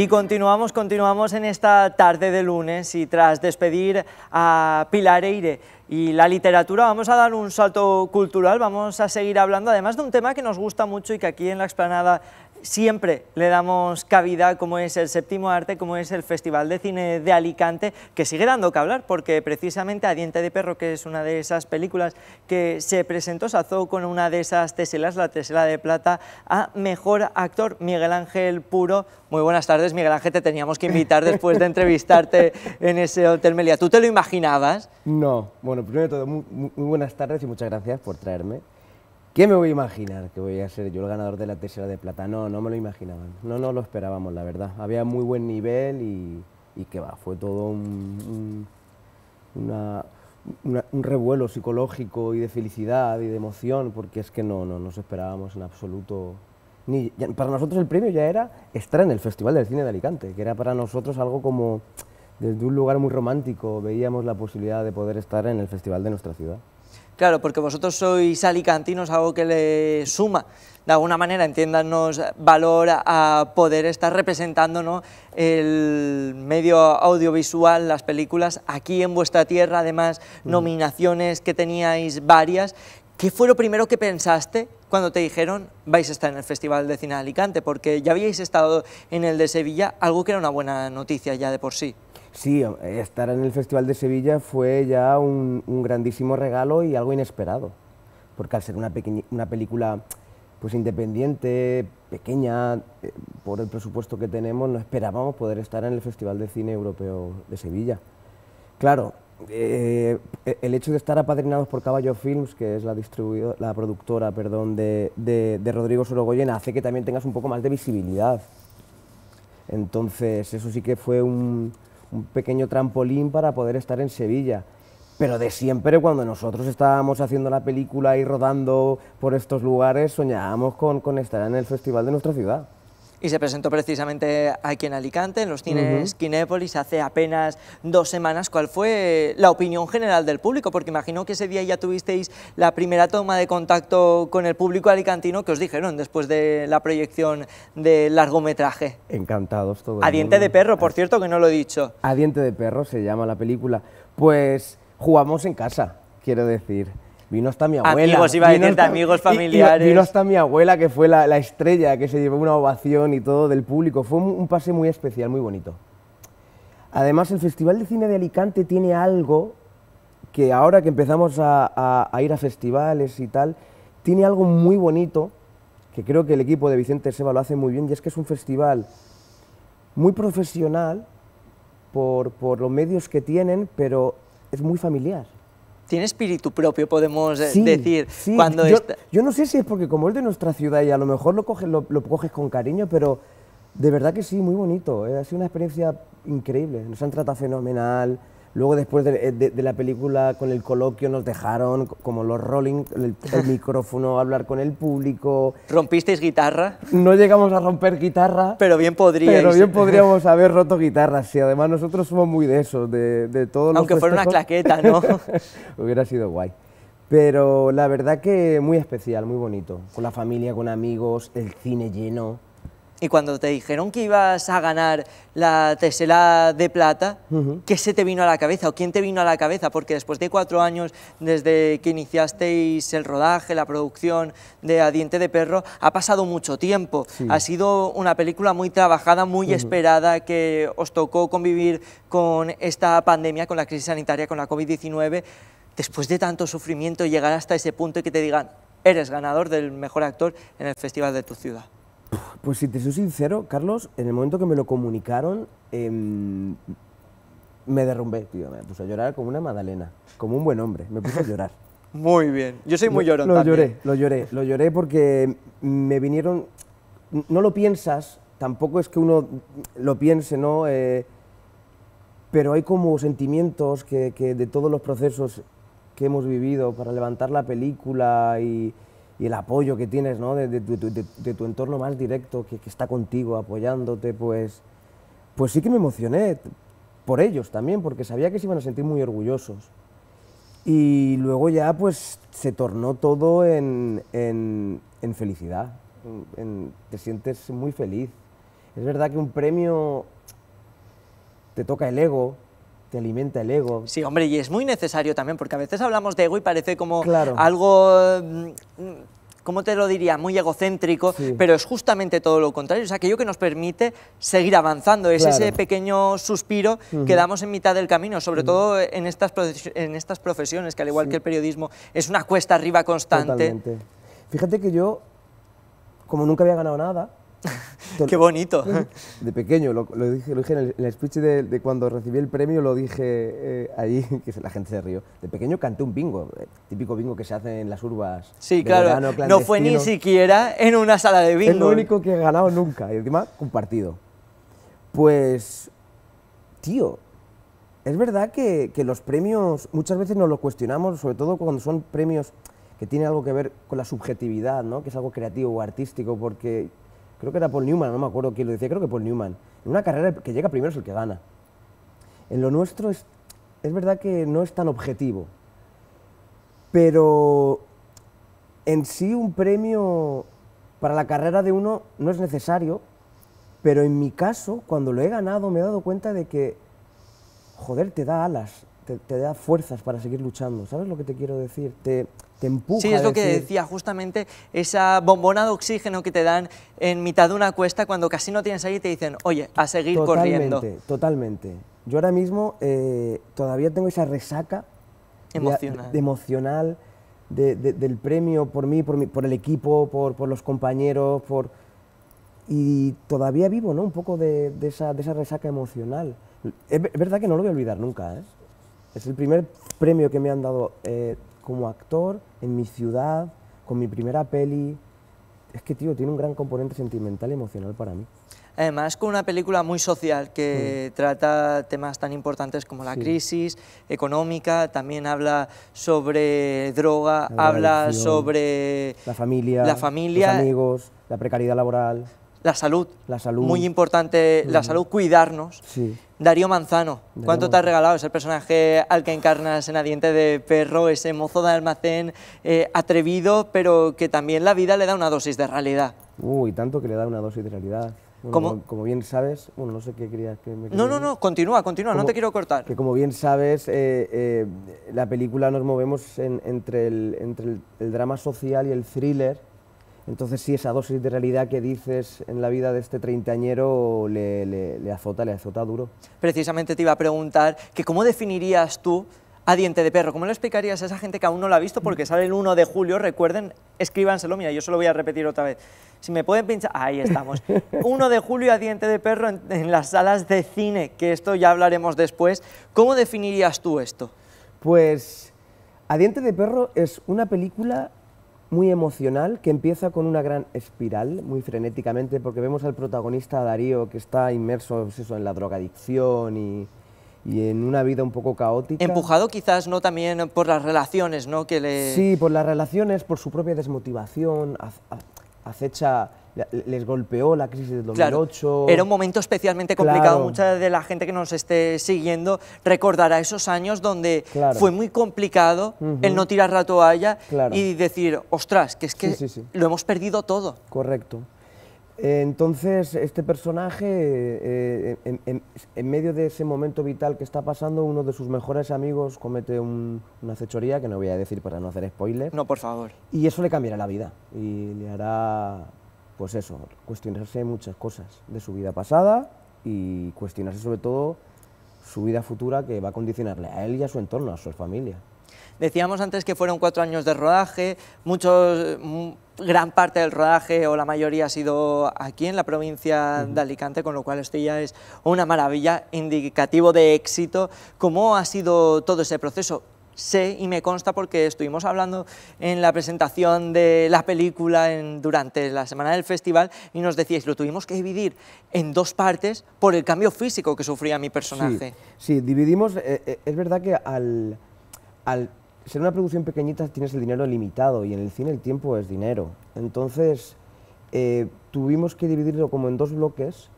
Y continuamos, continuamos en esta tarde de lunes y tras despedir a Pilar Eire y la literatura, vamos a dar un salto cultural, vamos a seguir hablando además de un tema que nos gusta mucho y que aquí en la explanada siempre le damos cabida, como es el séptimo arte, como es el Festival de Cine de Alicante, que sigue dando que hablar, porque precisamente A Diente de Perro, que es una de esas películas que se presentó, se con una de esas teselas, la tesela de plata, a Mejor Actor, Miguel Ángel Puro. Muy buenas tardes, Miguel Ángel, te teníamos que invitar después de entrevistarte en ese Hotel Melia. ¿Tú te lo imaginabas? No, bueno, primero de todo, muy buenas tardes y muchas gracias por traerme. ¿Qué me voy a imaginar que voy a ser yo el ganador de la tercera de plata? No, no me lo imaginaban, no no lo esperábamos, la verdad. Había muy buen nivel y, que va, fue todo un, revuelo psicológico y de felicidad y de emoción, porque es que no, no nos esperábamos en absoluto. Ni, para nosotros el premio ya era estar en el Festival del Cine de Alicante, que era para nosotros algo como desde un lugar muy romántico, veíamos la posibilidad de poder estar en el festival de nuestra ciudad. Claro, porque vosotros sois alicantinos, algo que le suma, de alguna manera, entiéndanos, valor a poder estar representando el medio audiovisual, las películas, aquí en vuestra tierra, además, nominaciones que teníais varias. ¿Qué fue lo primero que pensaste cuando te dijeron vais a estar en el Festival de Cine de Alicante? Porque ya habíais estado en el de Sevilla, algo que era una buena noticia ya de por sí. Sí, eh, estar en el Festival de Sevilla fue ya un, grandísimo regalo y algo inesperado, porque al ser una, película pues independiente, pequeña, eh, por el presupuesto que tenemos, no esperábamos poder estar en el Festival de Cine Europeo de Sevilla. Claro, eh, el hecho de estar apadrinados por Caballo Films, que es la, la productora perdón, de, de, de, Rodrigo Sorogoyen, hace que también tengas un poco más de visibilidad. Entonces, eso sí que fue un, un pequeño trampolín para poder estar en Sevilla. Pero de siempre, cuando nosotros estábamos haciendo la película y rodando por estos lugares, soñábamos con, con estar en el festival de nuestra ciudad y se presentó precisamente aquí en Alicante, en los cines uh hace apenas dos semanas. ¿Cuál fue la opinión general del público? Porque imagino que ese día ya tuvisteis la primera toma de contacto con el público alicantino que os dijeron después de la proyección del largometraje. Encantados todos. A diente de perro, por cierto, que no lo he dicho. A diente de perro se llama la película. Pues jugamos en casa, quiero decir vino hasta mi abuela. Amigos, iba a amigos familiares. Vino hasta mi abuela, que fue la, estrella, que se llevó una ovación y todo del público. Fue un, pase muy especial, muy bonito. Además, el Festival de Cine de Alicante tiene algo que ahora que empezamos a, ir a festivales y tal, tiene algo muy bonito, que creo que el equipo de Vicente Seba lo hace muy bien, y es que es un festival muy profesional por los medios que tienen, pero es muy familiar tiene espíritu propio, podemos eh, decir. yo, no sé si es porque como es de nuestra ciudad y a lo mejor lo coges, lo coges con cariño, pero de verdad que sí, muy bonito. Eh, ha sido una experiencia increíble. Nos han tratado fenomenal. Luego después eh, de, la película con el coloquio nos dejaron como los Rolling el, micrófono hablar con el público. ¿Rompisteis guitarra? No llegamos a romper guitarra. Pero bien podríais. Pero bien podríamos haber roto guitarra, sí. Además nosotros somos muy de eso, de, de todos Aunque fuera una claqueta, ¿no? Hubiera sido guay. Pero la verdad que muy especial, muy bonito. Con la familia, con amigos, el cine lleno. Y cuando te dijeron que ibas a ganar la tesela de plata, ¿qué se te vino a la cabeza o quién te vino a la cabeza? Porque después de cuatro años, desde que iniciasteis el rodaje, la producción de A Diente de Perro, ha pasado mucho tiempo. Ha sido una película muy trabajada, muy esperada, que os tocó convivir con esta pandemia, con la crisis sanitaria, con la COVID-19. Después de tanto sufrimiento, llegar hasta ese punto y que te digan, eres ganador del mejor actor en el festival de tu ciudad. Pues si te soy sincero, Carlos, en el momento que me lo comunicaron, em, me derrumbé, Me puse a llorar como una madalena, como un buen hombre. Me puse a llorar. muy bien. Yo soy muy llorón lo, lo lloré, lo lloré, lo lloré porque me vinieron... No lo piensas, tampoco es que uno lo piense, ¿no? Eh, pero hay como sentimientos que de todos los procesos que hemos vivido para levantar la película y y el apoyo que tienes ¿no? de, tu entorno más directo, que, está contigo apoyándote, pues, pues sí que me emocioné por ellos también, porque sabía que se iban a sentir muy orgullosos. Y luego ya pues se tornó todo en, en, felicidad, te sientes muy feliz. Es verdad que un premio te toca el ego, te alimenta el ego. Sí, hombre, y es muy necesario también, porque a veces hablamos de ego y parece como algo... Mm, ¿cómo te lo diría? Muy egocéntrico, pero es justamente todo lo contrario, es aquello que nos permite seguir avanzando, es ese pequeño suspiro que damos en mitad del camino, sobre todo en estas, en estas profesiones, que al igual que el periodismo, es una cuesta arriba constante. Totalmente. Fíjate que yo, como nunca había ganado nada, ¡Qué bonito! De pequeño, lo, dije, en el, speech de, cuando recibí el premio, lo dije eh, ahí, que la gente se rió. De pequeño canté un bingo, eh, típico bingo que se hace en las urbas. Sí, claro, no fue ni siquiera en una sala de bingo. Es lo único que he ganado nunca, y encima compartido. Pues, tío, es verdad que, los premios muchas veces nos lo cuestionamos, sobre todo cuando son premios que tienen algo que ver con la subjetividad, ¿no? que es algo creativo o artístico, porque creo que era Paul Newman, no me acuerdo quién lo decía, creo que Paul Newman, en una carrera que llega primero es el que gana. En lo nuestro es, verdad que no es tan objetivo, pero en sí un premio para la carrera de uno no es necesario, pero en mi caso, cuando lo he ganado, me he dado cuenta de que, joder, te da alas, te, te da fuerzas para seguir luchando, ¿sabes lo que te quiero decir? te Sí, es lo que decía, justamente esa bombona de oxígeno que te dan en mitad de una cuesta cuando casi no tienes ahí y te dicen, oye, a seguir corriendo. Totalmente. Yo ahora mismo eh, todavía tengo esa resaca emocional, del premio por mí, por, el equipo, por, los compañeros, por, y todavía vivo ¿no? un poco de, esa, resaca emocional. Es, verdad que no lo voy a olvidar nunca. ¿eh? Es el primer premio que me han dado eh, como actor en mi ciudad, con mi primera peli. Es que, tío, tiene un gran componente sentimental y emocional para mí. Además, con una película muy social que mm. trata temas tan importantes como la crisis económica, también habla sobre droga, habla sobre... La familia, la familia, los amigos, la precariedad laboral. La salud. La salud. Muy importante la salud, cuidarnos. Darío Manzano, ¿cuánto te has regalado? Es el personaje al que encarnas en Adiente de Perro, ese mozo de almacén eh, atrevido, pero que también la vida le da una dosis de realidad. Uy, tanto que le da una dosis de realidad. como, como, bien sabes, bueno, no sé qué querías que me... No, no, no, continúa, continúa, no te quiero cortar. Que como bien sabes, eh, eh, la película nos movemos entre, el, entre el drama social y el thriller, entonces sí, esa dosis de realidad que dices en la vida de este treintañero le, le, azota, le azota duro. Precisamente te iba a preguntar que cómo definirías tú a Diente de Perro, ¿cómo lo explicarías a esa gente que aún no lo ha visto? Porque sale el 1 de julio, recuerden, escríbanselo, mira, yo se lo voy a repetir otra vez. Si me pueden pinchar, ahí estamos. 1 de julio a Diente de Perro en, en las salas de cine, que esto ya hablaremos después. ¿Cómo definirías tú esto? Pues a Diente de Perro es una película muy emocional que empieza con una gran espiral, muy frenéticamente, porque vemos al protagonista Darío que está inmerso pues eso, en la drogadicción y, en una vida un poco caótica. Empujado quizás no también por las relaciones, ¿no? Que Sí, por las relaciones, por su propia desmotivación, acecha les golpeó la crisis del 2008. era un momento especialmente complicado. Mucha de la gente que nos esté siguiendo recordará esos años donde fue muy complicado el no tirar la toalla y decir, ostras, que es que lo hemos perdido todo. Correcto. Eh, entonces, este personaje, eh, en, medio de ese momento vital que está pasando, uno de sus mejores amigos comete una acechoría, que no voy a decir para no hacer spoiler. No, por favor. Y eso le cambiará la vida y le hará pues eso, cuestionarse muchas cosas de su vida pasada y cuestionarse sobre todo su vida futura que va a condicionarle a él y a su entorno, a su familia. Decíamos antes que fueron cuatro años de rodaje, muchos, mm, gran parte del rodaje o la mayoría ha sido aquí en la provincia de Alicante, con lo cual esto ya es una maravilla, indicativo de éxito. ¿Cómo ha sido todo ese proceso? sé y me consta porque estuvimos hablando en la presentación de la película durante la semana del festival y nos decíais, lo tuvimos que dividir en dos partes por el cambio físico que sufría mi personaje. Sí, dividimos, eh, eh, es verdad que al, ser una producción pequeñita tienes el dinero limitado y en el cine el tiempo es dinero. Entonces eh, tuvimos que dividirlo como en dos bloques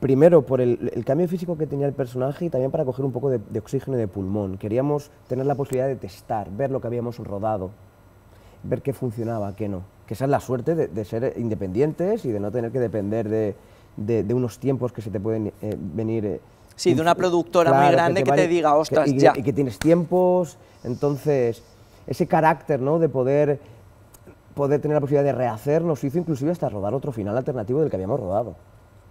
primero por el, cambio físico que tenía el personaje y también para coger un poco de, oxígeno de pulmón. Queríamos tener la posibilidad de testar, ver lo que habíamos rodado, ver qué funcionaba, qué no. Que esa es la suerte de, ser independientes y de no tener que depender de, unos tiempos que se te pueden eh, venir. Eh, sí, de una eh, productora muy grande que te, diga, ostras, ya. Y que tienes tiempos, entonces ese carácter ¿no? de poder, poder tener la posibilidad de rehacer nos hizo inclusive hasta rodar otro final alternativo del que habíamos rodado.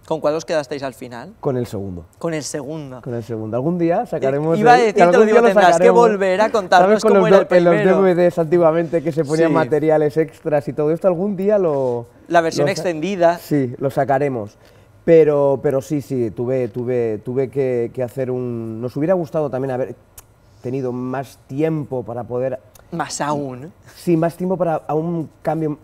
¿Con cuál os quedasteis al final? Con el segundo. Con el segundo. Con el segundo. Algún día sacaremos... Iba a decir, te lo tendrás que volver a contarnos cómo era el primero. En los DVDs antiguamente que se ponían materiales extras y todo esto, algún día lo... La versión extendida. Sí, lo sacaremos. Pero, pero sí, sí, tuve, tuve, tuve que, hacer un... Nos hubiera gustado también haber tenido más tiempo para poder más aún. Sí, más tiempo para un cambio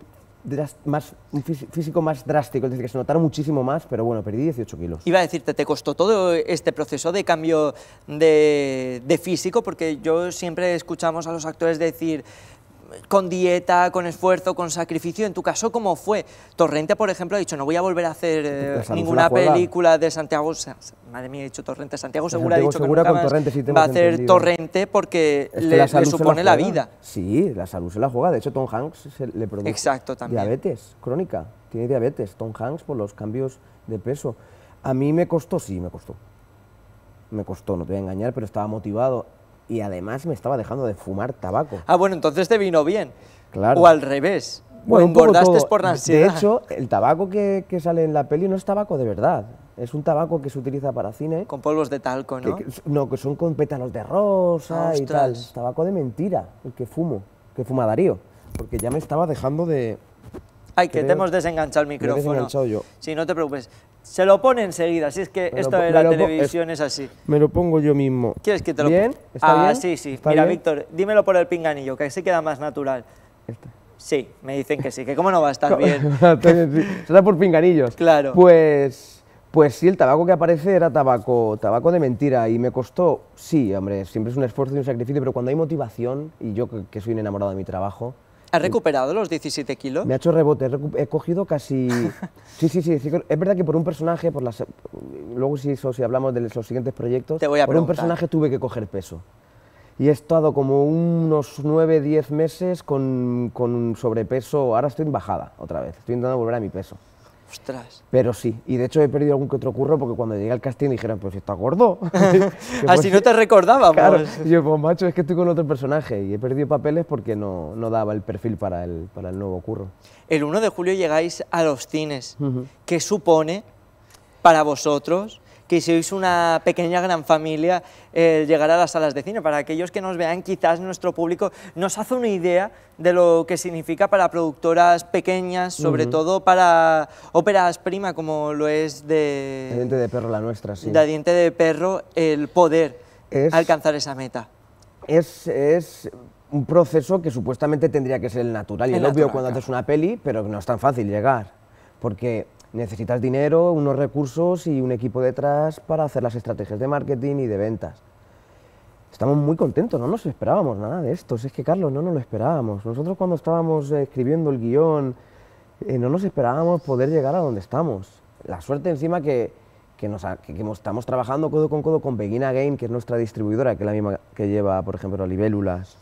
más, un físico más drástico, es decir, que se notaron muchísimo más, pero bueno, perdí 18 kilos. Iba a decirte, ¿te costó todo este proceso de cambio de, de físico? Porque yo siempre escuchamos a los actores decir, con dieta, con esfuerzo, con sacrificio. En tu caso, ¿cómo fue? Torrente, por ejemplo, ha dicho, no voy a volver a hacer pues eh, ninguna película de Santiago... Madre mía, ha dicho Torrente. Santiago pues Segura ha dicho que torrente, va a hacer Torrente porque le, supone la, vida. Sí, la salud se la juega. De hecho, Tom Hanks se le produce diabetes crónica. Tiene diabetes, Tom Hanks, por los cambios de peso. A mí me costó, sí, me costó. Me costó, no te voy a engañar, pero estaba motivado y además me estaba dejando de fumar tabaco. Ah, bueno, entonces te vino bien. Claro. O al revés. Bueno, o por De hecho, el tabaco que, sale en la peli no es tabaco de verdad. Es un tabaco que se utiliza para cine. Con polvos de talco, ¿no? no, que son con pétalos de rosa y tal. tabaco de mentira, el que fumo, que fuma Darío. Porque ya me estaba dejando de... Ay, que te hemos desenganchado el micrófono. Yo. Sí, no te preocupes. Se lo pone enseguida, así es que esto de la televisión es, así. Me lo pongo yo mismo. ¿Quieres que te lo ¿Bien? ah, sí, sí. Mira, Víctor, dímelo por el pinganillo, que así queda más natural. Sí, me dicen que sí, que cómo no va a estar bien. Se da por pinganillos. Claro. Pues... Pues sí, el tabaco que aparece era tabaco, tabaco de mentira y me costó, sí, hombre, siempre es un esfuerzo y un sacrificio, pero cuando hay motivación, y yo que, soy enamorado de mi trabajo, ¿Has recuperado los 17 kilos? Me ha hecho rebote, he cogido casi... Sí, sí, sí, es verdad que por un personaje, luego si, hablamos de los siguientes proyectos, por un personaje tuve que coger peso. Y he estado como unos 9, 10 meses con, con sobrepeso, ahora estoy en bajada otra vez, estoy intentando volver a mi peso. Ostras. Pero sí, y de hecho he perdido algún que otro curro porque cuando llegué al casting dijeron, pues si está gordo. Así ah, no pues te recordábamos. yo, pues macho, es que estoy con otro personaje y he perdido papeles porque no, daba el perfil para el, para el nuevo curro. El 1 de julio llegáis a los cines. que ¿Qué supone para vosotros que sois una pequeña gran familia eh, llegar a las salas de cine. Para aquellos que nos vean, quizás nuestro público nos hace una idea de lo que significa para productoras pequeñas, sobre todo para óperas prima, como lo es de... De diente de perro, la nuestra, sí. De diente de perro, el poder alcanzar esa meta. Es, es un proceso que supuestamente tendría que ser el natural y el, obvio cuando haces una peli, pero no es tan fácil llegar, porque necesitas dinero, unos recursos y un equipo detrás para hacer las estrategias de marketing y de ventas. Estamos muy contentos, no nos esperábamos nada de esto. es que, Carlos, no nos lo esperábamos. Nosotros cuando estábamos eh, escribiendo el guión, eh, no nos esperábamos poder llegar a donde estamos. La suerte encima que, nos, estamos trabajando codo con codo con Begin Game que es nuestra distribuidora, que es la misma que lleva, por ejemplo, a Libélulas,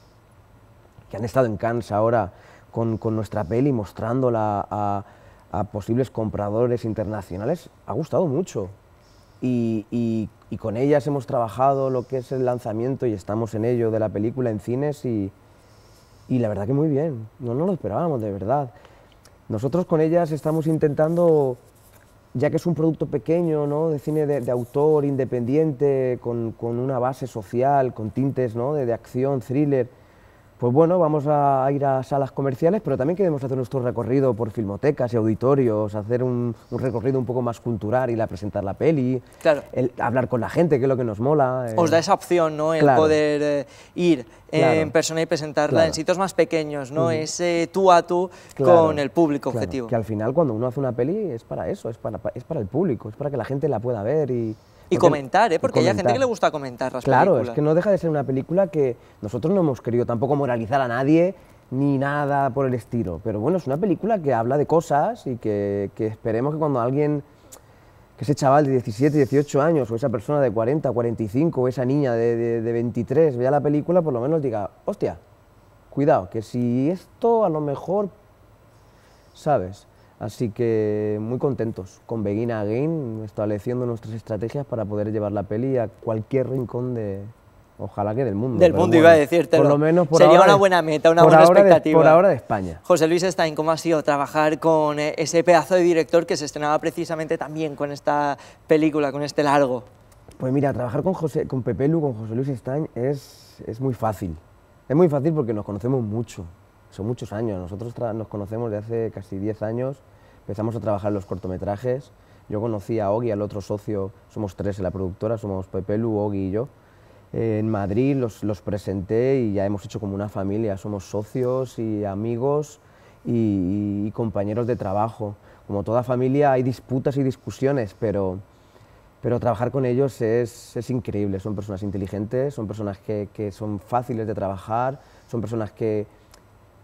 que han estado en Cannes ahora con, con nuestra peli mostrándola a a posibles compradores internacionales, ha gustado mucho. Y, con ellas hemos trabajado lo que es el lanzamiento y estamos en ello de la película en cines y, la verdad que muy bien, no lo esperábamos de verdad. Nosotros con ellas estamos intentando, ya que es un producto pequeño, ¿no? de cine de, autor, independiente, con, una base social, con tintes ¿no? de, de acción, thriller, pues bueno, vamos a ir a salas comerciales, pero también queremos hacer nuestro recorrido por filmotecas y auditorios, hacer un, recorrido un poco más cultural, y a presentar la peli, claro. hablar con la gente, que es lo que nos mola. Eh. Os da esa opción, ¿no? El poder eh, ir eh, en persona y presentarla en sitios más pequeños, ¿no? Ese tú a tú con el público objetivo. Que al final cuando uno hace una peli es para eso, es para, es para el público, es para que la gente la pueda ver y... Y comentar, ¿eh? porque hay gente que le gusta comentar las Claro, es que no deja de ser una película que nosotros no hemos querido tampoco moralizar a nadie ni nada por el estilo. Pero bueno, es una película que habla de cosas y que, esperemos que cuando alguien, que ese chaval de 17, 18 años, o esa persona de 40, 45, o esa niña de, de 23 vea la película, por lo menos diga, hostia, cuidado, que si esto a lo mejor, ¿sabes? Así que muy contentos con Begin Again, estableciendo nuestras estrategias para poder llevar la peli a cualquier rincón de, Ojalá que del mundo. Del mundo iba a decirte. Por lo menos por Sería una buena meta, una buena expectativa. De, por ahora de España. José Luis Stein, ¿cómo ha sido trabajar con eh, ese pedazo de director que se estrenaba precisamente también con esta película, con este largo? Pues mira, trabajar con, José, con Pepe Lu, con José Luis Stein, es, es muy fácil. Es muy fácil porque nos conocemos mucho. Son muchos años. Nosotros nos conocemos de hace casi 10 años Empezamos a trabajar los cortometrajes. Yo conocí a Ogi, al otro socio, somos tres en la productora, somos Pepelu, Ogi y yo. Eh, en Madrid los, los, presenté y ya hemos hecho como una familia, somos socios y amigos y, y compañeros de trabajo. Como toda familia hay disputas y discusiones, pero, pero trabajar con ellos es, es, increíble. Son personas inteligentes, son personas que, que son fáciles de trabajar, son personas que,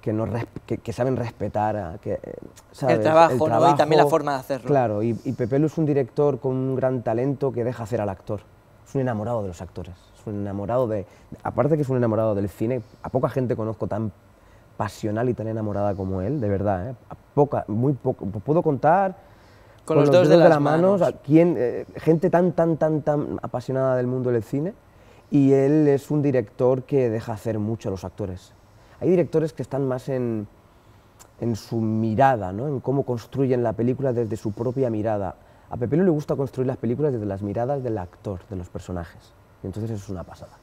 que, saben respetar que, eh, El, trabajo, ¿no? y también la forma de hacerlo. Claro, y, Pepe Pepelu es un director con un gran talento que deja hacer al actor. Es un enamorado de los actores, es un enamorado de... Aparte que es un enamorado del cine, a poca gente conozco tan pasional y tan enamorada como él, de verdad. ¿eh? A poca, muy poco. Puedo contar con, los, dedos, de, las, manos, a eh, gente tan, tan, tan, tan apasionada del mundo del cine. Y él es un director que deja hacer mucho a los actores hay directores que están más en, su mirada, en cómo construyen la película desde su propia mirada. A Pepelo le gusta construir las películas desde las miradas del actor, de los personajes. Y entonces eso es una pasada.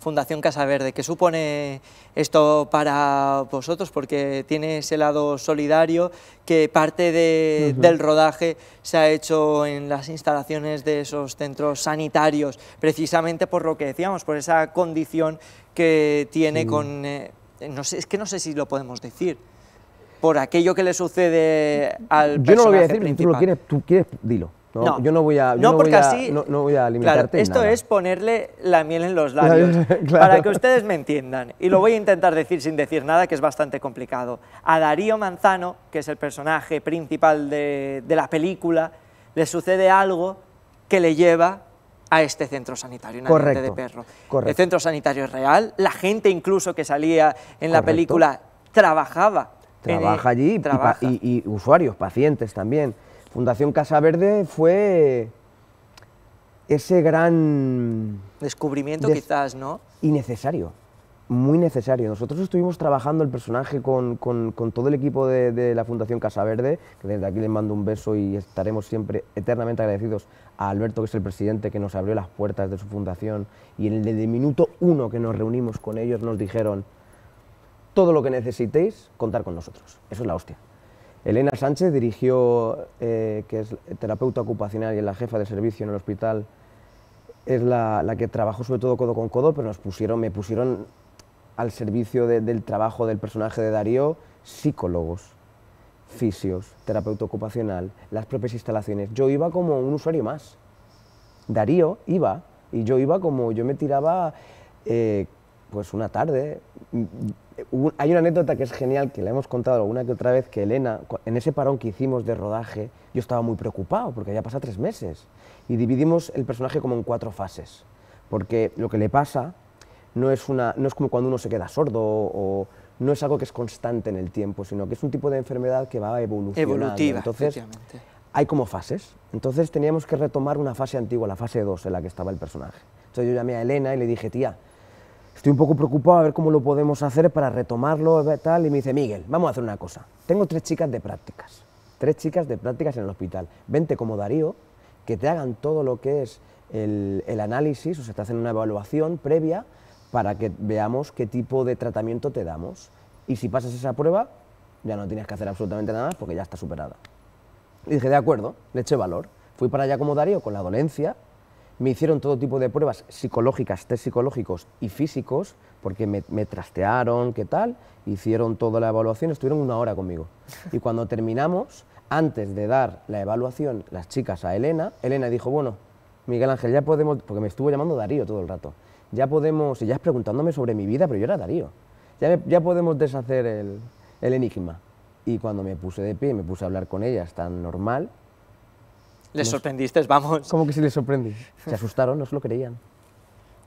Fundación Casa Verde, ¿qué supone esto para vosotros? Porque tiene ese lado solidario que parte del rodaje se ha hecho en las instalaciones de esos centros sanitarios, precisamente por lo que decíamos, por esa condición que tiene con... Eh, eh, no es que no sé si lo podemos decir, por aquello que le sucede al Yo no lo voy a decir, principal. tú quieres, dilo. No, yo no voy a, no, porque así, no, voy a limitarte. esto es ponerle la miel en los labios, para que ustedes me entiendan. Y lo voy a intentar decir sin decir nada, que es bastante complicado. A Darío Manzano, que es el personaje principal de, de la película, le sucede algo que le lleva a este centro sanitario, una gente de perro. El centro sanitario es real, la gente incluso que salía en la película trabajaba. Trabaja allí Y, usuarios, pacientes también. Fundación Casa Verde fue ese gran... Descubrimiento quizás, ¿no? Innecesario muy necesario. Nosotros estuvimos trabajando el personaje con, todo el equipo de, la Fundación Casa Verde, desde aquí les mando un beso y estaremos siempre eternamente agradecidos a Alberto, que es el presidente que nos abrió las puertas de su fundación. Y en el de minuto uno que nos reunimos con ellos nos dijeron, todo lo que necesitéis, contar con nosotros. Eso es la hostia. Elena Sánchez dirigió, eh, que es terapeuta ocupacional y es la jefa de servicio en el hospital, es la, la que trabajó sobre todo codo con codo, pero nos pusieron, me pusieron al servicio del trabajo del personaje de Darío psicólogos, fisios, terapeuta ocupacional, las propias instalaciones. Yo iba como un usuario más. Darío iba y yo iba como yo me tiraba eh, pues una tarde. Mm, mm, hay una anécdota que es genial, que la hemos contado alguna que otra vez, que Elena, en ese parón que hicimos de rodaje, yo estaba muy preocupado porque había pasado tres meses. Y dividimos el personaje como en cuatro fases, porque lo que le pasa no es, no es como cuando uno se queda sordo o no es algo que es constante en el tiempo, sino que es un tipo de enfermedad que va evolucionando. Evolutiva, Entonces, hay como fases. Entonces teníamos que retomar una fase antigua, la fase 2, en la que estaba el personaje. Entonces yo llamé a Elena y le dije, tía, estoy un poco preocupado a ver cómo lo podemos hacer para retomarlo tal. Y me dice, Miguel, vamos a hacer una cosa. Tengo tres chicas de prácticas, tres chicas de prácticas en el hospital. Vente como Darío, que te hagan todo lo que es el, el análisis, o sea, te hacen una evaluación previa para que veamos qué tipo de tratamiento te damos. Y si pasas esa prueba, ya no tienes que hacer absolutamente nada porque ya está superada. Y dije, de acuerdo, le eché valor. Fui para allá como Darío con la dolencia, me hicieron todo tipo de pruebas psicológicas, test psicológicos y físicos, porque me, me, trastearon, qué tal, hicieron toda la evaluación, estuvieron una hora conmigo. Y cuando terminamos, antes de dar la evaluación las chicas a Elena, Elena dijo, bueno, Miguel Ángel, ya podemos, porque me estuvo llamando Darío todo el rato, ya podemos, y ya es preguntándome sobre mi vida, pero yo era Darío, ya, ya podemos deshacer el, el enigma. Y cuando me puse de pie, me puse a hablar con ellas tan normal. ¿Les sorprendiste? Vamos. ¿Cómo que si les sorprendí? Se asustaron, no se lo creían.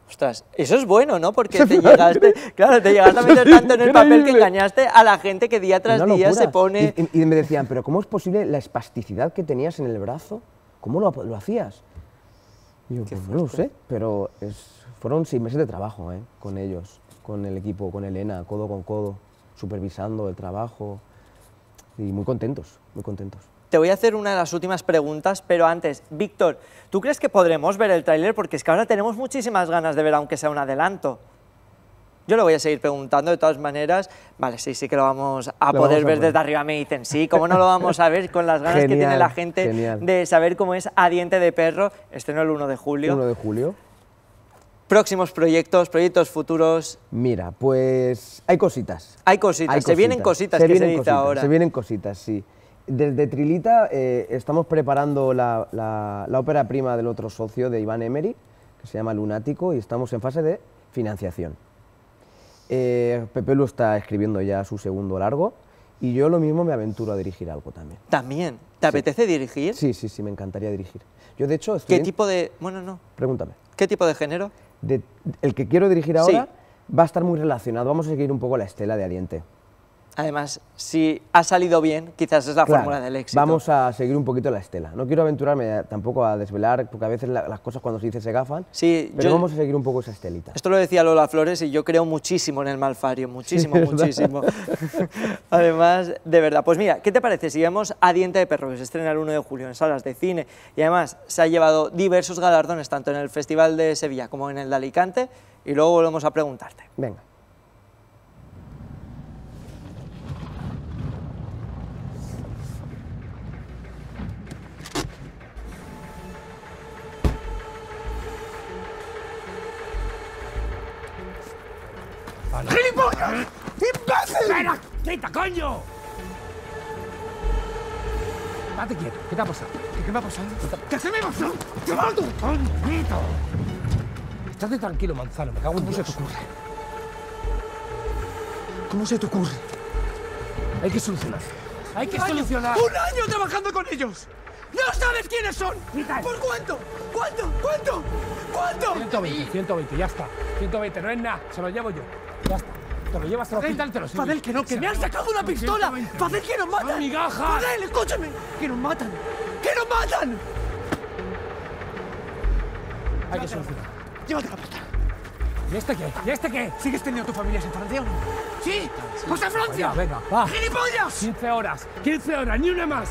Ostras, eso es bueno, ¿no? Porque te llegaste, claro, te llegaste a meter tanto en el papel que engañaste a la gente que día tras día se pone... Y, me decían, pero ¿cómo es posible la espasticidad que tenías en el brazo? ¿Cómo lo, lo hacías? Y yo, pues no lo sé, pero es, fueron seis meses de trabajo ¿eh? con ellos, con el equipo, con Elena, codo con codo, supervisando el trabajo y muy contentos, muy contentos. Te voy a hacer una de las últimas preguntas, pero antes, Víctor, ¿tú crees que podremos ver el tráiler? Porque es que ahora tenemos muchísimas ganas de ver, aunque sea un adelanto. Yo lo voy a seguir preguntando de todas maneras. Vale, sí, sí que lo vamos a poder ver, desde arriba. Me dicen, sí, ¿cómo no lo vamos a ver con las ganas que tiene la gente de saber cómo es a diente de perro? Este no el 1 de julio. 1 de julio próximos proyectos, proyectos futuros? Mira, pues hay cositas. Hay cositas, se vienen cositas que vienen se cositas, ahora. Se vienen cositas, sí. Desde Trilita eh, estamos preparando la, ópera prima del otro socio de Iván Emery, que se llama Lunático, y estamos en fase de financiación. Eh, Pepe lo está escribiendo ya su segundo largo, y yo lo mismo me aventuro a dirigir algo también. ¿También? ¿Te apetece dirigir? Sí, sí, sí, me encantaría dirigir. Yo de hecho... Estoy ¿Qué tipo de...? Bueno, no. Pregúntame. ¿Qué tipo de género? el que quiero dirigir ahora va a estar muy relacionado. Vamos a seguir un poco la estela de Adiente. Además, si ha salido bien, quizás es la fórmula del éxito. Vamos a seguir un poquito la estela. No quiero aventurarme tampoco a desvelar, porque a veces las cosas cuando se dice se gafan, sí, pero vamos a seguir un poco esa estelita. Esto lo decía Lola Flores y yo creo muchísimo en el malfario, muchísimo, muchísimo. además, de verdad. Pues mira, ¿qué te parece si vemos A Diente de Perro, que se estrena el 1 de julio en salas de cine y además se ha llevado diversos galardones tanto en el Festival de Sevilla como en el de Alicante y luego volvemos a preguntarte. Venga. ¡Vale! ¡Gilipollas! ¡Imbécil! ¡Espera! coño! Date quieto. ¿Qué te ha pasado? ¿Qué, me ha pasado? ¿Qué se me ha pasado? ¡Te mato! Estate tranquilo, manzano. Me cago en ¿Cómo se te ocurre? ¿Cómo se te ocurre? Hay que solucionar. Hay que solucionar. ¡Un año trabajando con ellos! ¡No sabes quiénes son! ¿Por cuánto? ¿Cuánto? ¿Cuánto? ¿Cuánto? 120, 120, ya está. 120, no es nada, se lo llevo yo. Te lo llevas al hospital, te lo que no, que me han sacado una pistola. Fadel, que nos matan. Fadel, escúchame. Que nos matan. Que nos matan. Hay que solucionar. Llévate la puerta. ¿Y este qué? ¿Y este qué? ¿Sigues teniendo tu familia en Francia ¿Sí? ¡Pues a Francia! Venga, venga, ¡Gilipollas! 15 horas, 15 horas, ni una más.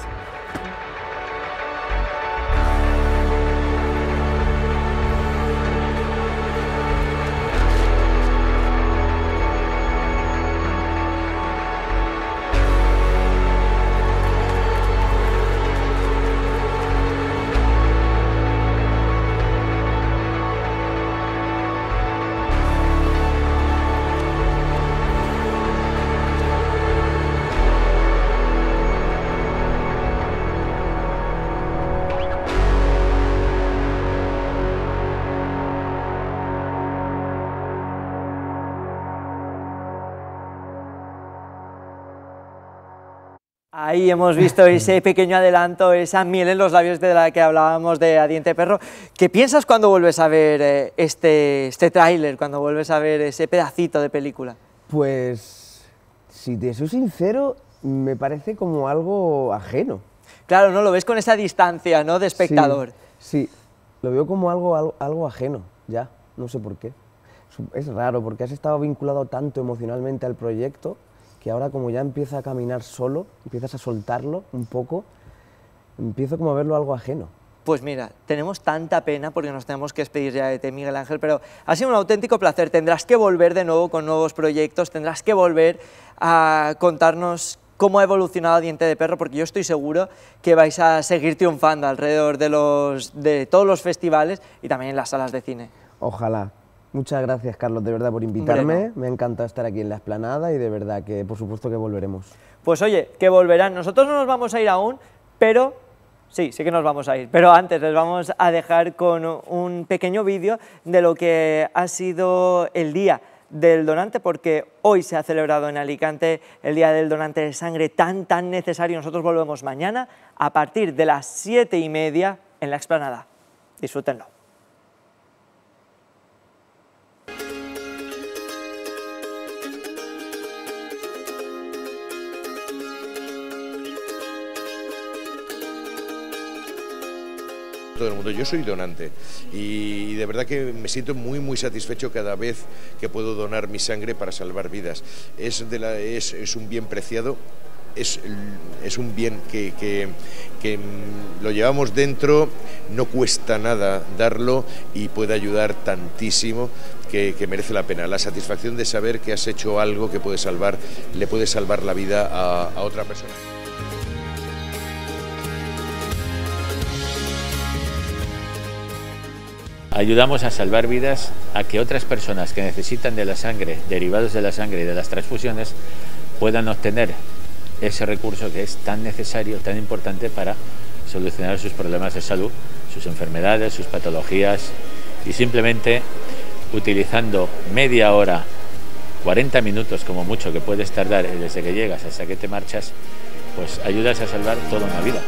Ahí hemos visto ese pequeño adelanto, esa miel en los labios de la que hablábamos de Adiente Perro. ¿Qué piensas cuando vuelves a ver eh, este, este tráiler, cuando vuelves a ver ese pedacito de película? Pues, si te soy sincero, me parece como algo ajeno. Claro, ¿no? Lo ves con esa distancia, ¿no? De espectador. Sí, lo veo como algo, algo ajeno, ya. No sé por qué. Es raro, porque has estado vinculado tanto emocionalmente al proyecto que ahora como ya empieza a caminar solo, empiezas a soltarlo un poco, empiezo como a verlo algo ajeno. Pues mira, tenemos tanta pena porque nos tenemos que despedir ya de ti, Miguel Ángel, pero ha sido un auténtico placer. Tendrás que volver de nuevo con nuevos proyectos, tendrás que volver a contarnos cómo ha evolucionado Diente de Perro, porque yo estoy seguro que vais a seguir triunfando alrededor de, los, de todos los festivales y también en las salas de cine. Ojalá, Muchas gracias, Carlos, de verdad, por invitarme. Me ha encantado estar aquí en la Explanada y de verdad que, por supuesto, que volveremos. Pues oye, que volverán. Nosotros no nos vamos a ir aún, pero Sí, sí que nos vamos a ir, pero antes les vamos a dejar con un pequeño vídeo de lo que ha sido el día del donante, porque hoy se ha celebrado en Alicante el Día del Donante de Sangre tan, tan necesario. Nosotros volvemos mañana a partir de las siete y media en la explanada. Disfrútenlo. todo el mundo. Yo soy donante y de verdad que me siento muy, muy satisfecho cada vez que puedo donar mi sangre para salvar vidas. Es, de la, es, un bien preciado es, un bien que, lo llevamos dentro, no cuesta nada darlo y puede ayudar tantísimo que, merece la pena. La satisfacción de saber que has hecho algo que puede salvar, le puede salvar la vida a otra persona. ayudamos a salvar vidas, a que otras personas que necesitan de la sangre, derivados de la sangre y de las transfusiones, puedan obtener ese recurso que es tan necesario, tan importante para solucionar sus problemas de salud, sus enfermedades, sus patologías y simplemente utilizando media hora, 40 minutos como mucho que puedes tardar desde que llegas hasta que te marchas, pues ayudas a salvar toda una vida.